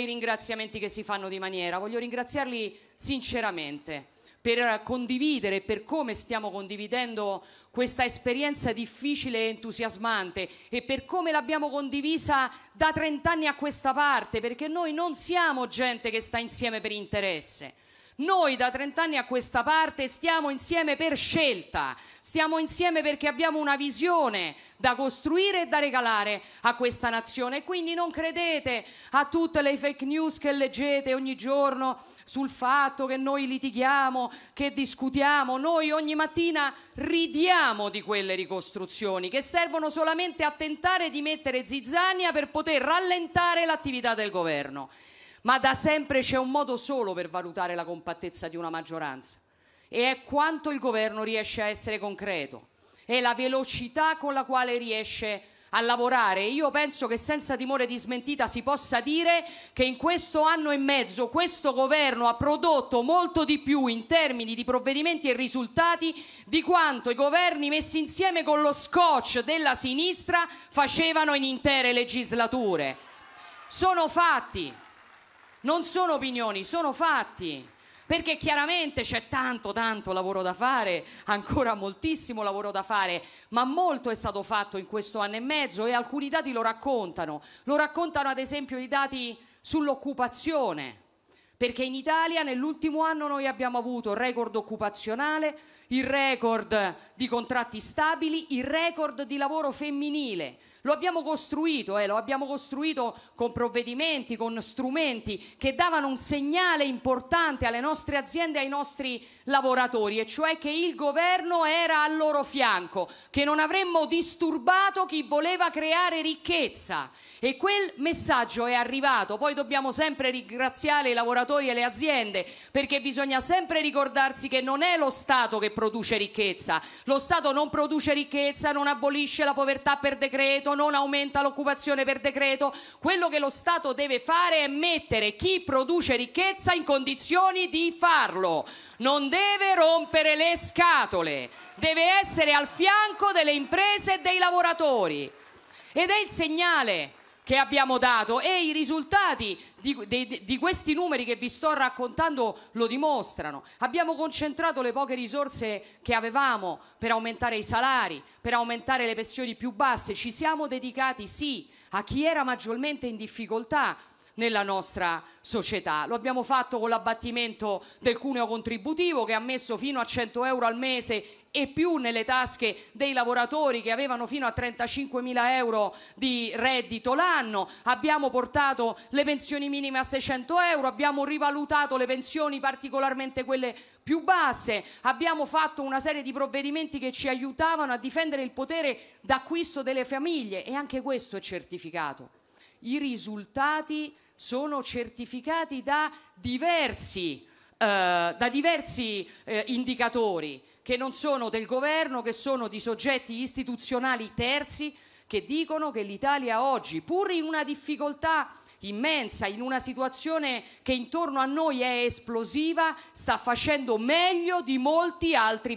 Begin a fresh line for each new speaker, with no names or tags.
i ringraziamenti che si fanno di maniera, voglio ringraziarli sinceramente per condividere, per come stiamo condividendo questa esperienza difficile e entusiasmante e per come l'abbiamo condivisa da 30 anni a questa parte, perché noi non siamo gente che sta insieme per interesse. Noi da 30 anni a questa parte stiamo insieme per scelta, stiamo insieme perché abbiamo una visione da costruire e da regalare a questa nazione. Quindi non credete a tutte le fake news che leggete ogni giorno sul fatto che noi litighiamo, che discutiamo, noi ogni mattina ridiamo di quelle ricostruzioni che servono solamente a tentare di mettere zizzania per poter rallentare l'attività del governo ma da sempre c'è un modo solo per valutare la compattezza di una maggioranza e è quanto il governo riesce a essere concreto, è la velocità con la quale riesce a lavorare. Io penso che senza timore di smentita si possa dire che in questo anno e mezzo questo governo ha prodotto molto di più in termini di provvedimenti e risultati di quanto i governi messi insieme con lo scotch della sinistra facevano in intere legislature. Sono fatti. Non sono opinioni, sono fatti. Perché chiaramente c'è tanto, tanto lavoro da fare, ancora moltissimo lavoro da fare, ma molto è stato fatto in questo anno e mezzo e alcuni dati lo raccontano. Lo raccontano ad esempio i dati sull'occupazione perché in Italia nell'ultimo anno noi abbiamo avuto il record occupazionale, il record di contratti stabili, il record di lavoro femminile. Lo abbiamo costruito, eh, lo abbiamo costruito con provvedimenti, con strumenti che davano un segnale importante alle nostre aziende e ai nostri lavoratori, e cioè che il governo era al loro fianco, che non avremmo disturbato chi voleva creare ricchezza. E quel messaggio è arrivato, poi dobbiamo sempre ringraziare i lavoratori lavoratori e le aziende, perché bisogna sempre ricordarsi che non è lo Stato che produce ricchezza, lo Stato non produce ricchezza, non abolisce la povertà per decreto, non aumenta l'occupazione per decreto, quello che lo Stato deve fare è mettere chi produce ricchezza in condizioni di farlo non deve rompere le scatole, deve essere al fianco delle imprese e dei lavoratori. Ed è il segnale che abbiamo dato e i risultati di, di, di, questi numeri che vi sto raccontando lo dimostrano. Abbiamo concentrato le poche risorse che avevamo per aumentare i salari, per aumentare le pensioni più basse, ci siamo dedicati sì a chi era maggiormente in difficoltà, nella nostra società. Lo abbiamo fatto con l'abbattimento del cuneo contributivo che ha messo fino a 100 euro al mese e più nelle tasche dei lavoratori che avevano fino a 35 mila euro di reddito l'anno, abbiamo portato le pensioni minime a 600 euro, abbiamo rivalutato le pensioni particolarmente quelle più basse, abbiamo fatto una serie di provvedimenti che ci aiutavano a difendere il potere d'acquisto delle famiglie e anche questo è certificato i risultati sono certificati da diversi, eh, da diversi eh, indicatori che non sono del governo, che sono di soggetti istituzionali terzi che dicono che l'Italia oggi, pur in una difficoltà immensa, in una situazione che intorno a noi è esplosiva, sta facendo meglio di molti altri paesi.